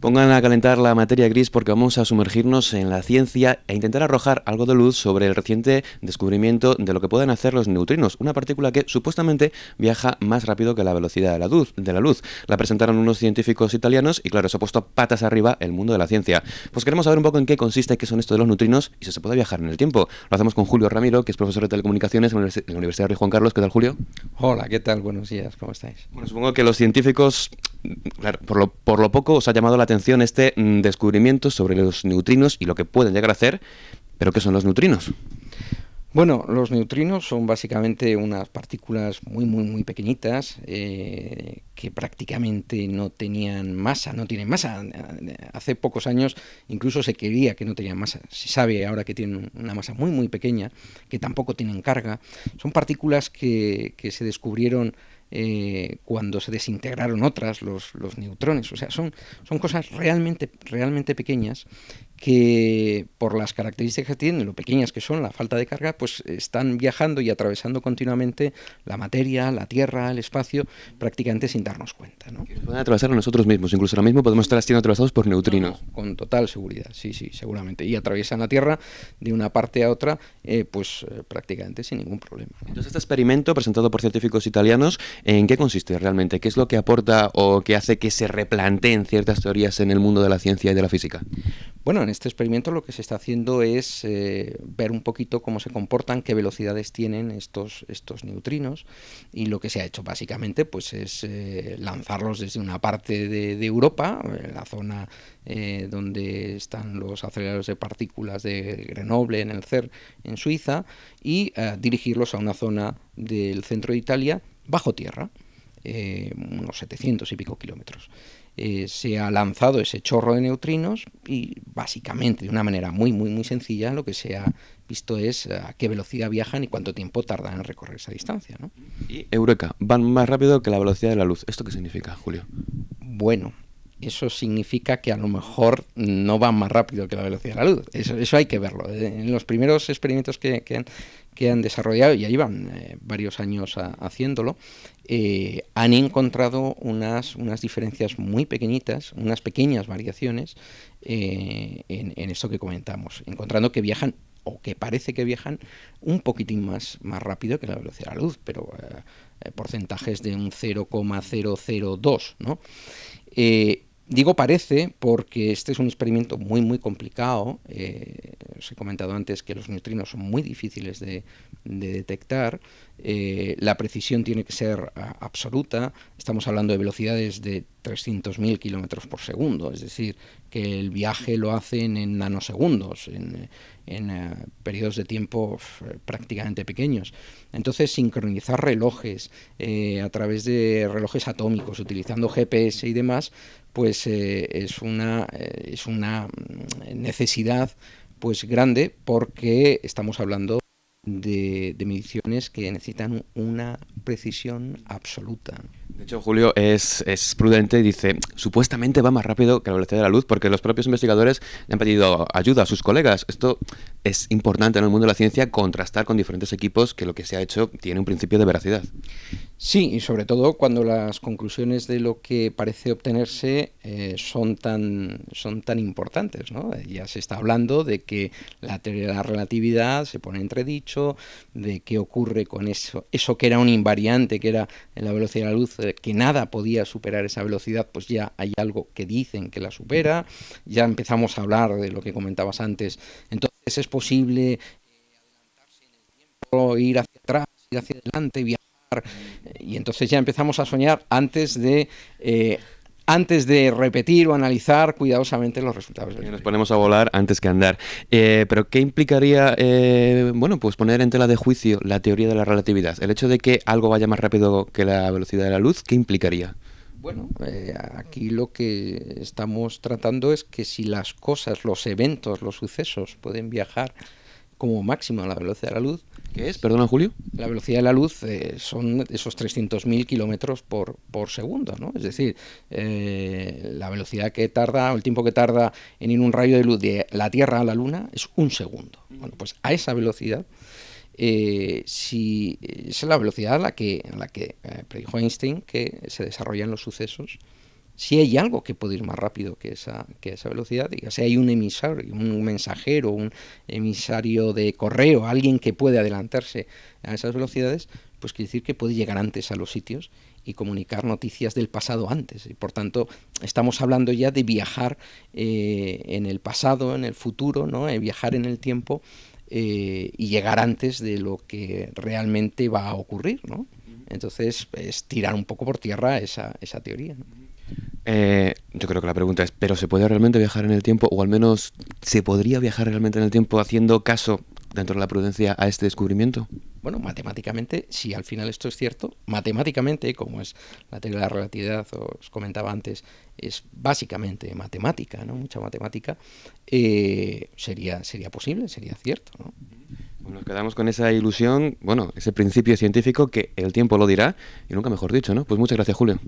Pongan a calentar la materia gris porque vamos a sumergirnos en la ciencia e intentar arrojar algo de luz sobre el reciente descubrimiento de lo que pueden hacer los neutrinos, una partícula que supuestamente viaja más rápido que la velocidad de la luz. la, presentaron unos científicos italianos y claro, se ha puesto patas arriba el mundo de la ciencia. Pues queremos saber un poco en qué consiste, qué son estos de los neutrinos y si se puede viajar en el tiempo. Lo hacemos con Julio Ramiro, que es profesor de telecomunicaciones en la Universidad de Juan Carlos. ¿Qué tal, Julio? Hola, ¿qué tal? Buenos días, ¿cómo estáis? Bueno, supongo que los científicos claro, por, lo, por lo poco os ha llamado la atención este mm, descubrimiento sobre los neutrinos y lo que pueden llegar a hacer, pero ¿qué son los neutrinos? Bueno, los neutrinos son básicamente unas partículas muy, muy, muy pequeñitas eh, que prácticamente no tenían masa, no tienen masa. Hace pocos años incluso se quería que no tenían masa. Se sabe ahora que tienen una masa muy, muy pequeña, que tampoco tienen carga. Son partículas que se descubrieron eh, cuando se desintegraron otras, los, los, neutrones. O sea, son, son cosas realmente, realmente pequeñas que por las características que tienen, lo pequeñas que son, la falta de carga, pues están viajando y atravesando continuamente la materia, la tierra, el espacio, prácticamente sin darnos cuenta. ¿no? Pueden atravesar a nosotros mismos, incluso ahora mismo podemos estar siendo atravesados por neutrinos. con total seguridad, sí, sí, seguramente. Y atraviesan la tierra de una parte a otra, eh, pues eh, prácticamente sin ningún problema. Entonces este experimento presentado por científicos italianos ¿En qué consiste realmente? ¿Qué es lo que aporta o que hace que se replanteen ciertas teorías en el mundo de la ciencia y de la física? Bueno, en este experimento lo que se está haciendo es eh, ver un poquito cómo se comportan, qué velocidades tienen estos, estos neutrinos y lo que se ha hecho básicamente pues es eh, lanzarlos desde una parte de, Europa, Europa, la zona eh, donde están los aceleradores de partículas de Grenoble en el CER, en Suiza y dirigirlos a una zona del centro de Italia bajo tierra, eh, unos 700 y pico kilómetros. Eh, se ha lanzado ese chorro de neutrinos y básicamente de una manera muy muy muy sencilla lo que se ha visto es eh, a qué velocidad viajan y cuánto tiempo tardan en recorrer esa distancia. ¿no? Y Eureka, van más rápido que la velocidad de la luz. ¿Esto qué significa, Julio? Bueno, eso significa que a lo mejor no van más rápido que la velocidad de la luz. Eso, hay que verlo. Eh, en los primeros experimentos que, que, han, desarrollado, y ahí van eh, varios años haciéndolo, eh, han encontrado unas, unas diferencias muy pequeñitas, unas pequeñas variaciones en, esto que comentamos, encontrando que viajan o que parece que viajan un poquitín más, más rápido que la velocidad de la luz, pero porcentajes de un 0,002, ¿no? Digo parece porque este es un experimento muy, muy complicado. Eh, os he comentado antes que los neutrinos son muy difíciles de, detectar, eh, la precisión tiene que ser ah, absoluta, estamos hablando de velocidades de 300.000 kilómetros por segundo, es decir, que el viaje lo hacen en nanosegundos, en, eh, periodos de tiempo prácticamente pequeños. Entonces, sincronizar relojes eh, a través de relojes atómicos, utilizando GPS y demás, pues es, una, es una mm, necesidad pues grande porque estamos hablando de, mediciones que necesitan una precisión absoluta. De hecho, Julio es, es, prudente y dice, supuestamente va más rápido que la velocidad de la luz porque los propios investigadores le han pedido ayuda a sus colegas. Esto es importante en el mundo de la ciencia contrastar con diferentes equipos que lo que se ha hecho tiene un principio de veracidad. Sí, y sobre todo cuando las conclusiones de lo que parece obtenerse eh, son, tan, son tan importantes. Eh, ya se está hablando de que la teoría de la relatividad se pone entredicho, de qué ocurre con eso, eso que era un invariante, que era la velocidad de la luz, eh, que nada podía superar esa velocidad, pues ya hay algo que dicen que la supera. Ya empezamos a hablar de lo que comentabas antes. Entonces, es posible eh, adelantarse en el tiempo, ir hacia atrás, ir hacia adelante, viajar. Y entonces ya empezamos a soñar antes de eh, antes de repetir o analizar cuidadosamente los resultados. nos ponemos a volar antes que andar. Eh, pero ¿qué implicaría, bueno, pues poner en tela de juicio la teoría de la relatividad? El hecho de que algo vaya más rápido que la velocidad de la luz, ¿qué implicaría? Bueno, eh, aquí lo que estamos tratando es que si las cosas, los eventos, los sucesos pueden viajar como máximo a la velocidad de la luz. ¿Qué es? Perdona, Julio. La velocidad de la luz eh, son esos 300.000 kilómetros por, por segundo, ¿no? Es decir, eh, la velocidad que tarda, o el tiempo que tarda en ir un rayo de luz de la Tierra a la Luna es un segundo. Bueno, pues a esa velocidad eh, si eh, es la velocidad a la que, la que eh, predijo Einstein que se desarrollan los sucesos, si hay algo que puede ir más rápido que esa, que esa velocidad, diga, si hay un emisario, un mensajero, un emisario de correo, alguien que puede adelantarse a esas velocidades, pues quiere decir que puede llegar antes a los sitios y comunicar noticias del pasado antes. Y por tanto, estamos hablando ya de viajar en el pasado, en el futuro, ¿no? viajar en el tiempo eh, y llegar antes de lo que realmente va a ocurrir, ¿no? Entonces es tirar un poco por tierra esa, teoría. Eh, yo creo que la pregunta es, ¿pero se puede realmente viajar en el tiempo? O al menos, ¿se podría viajar realmente en el tiempo haciendo caso dentro de la prudencia a este descubrimiento? Bueno, matemáticamente, si al final esto es cierto, matemáticamente, como es la teoría de la relatividad, os comentaba antes, es básicamente matemática, ¿no? Mucha matemática, eh, sería, sería posible, sería cierto, pues Nos quedamos con esa ilusión, bueno, ese principio científico que el tiempo lo dirá, y nunca mejor dicho, ¿no? Pues muchas gracias, Julio.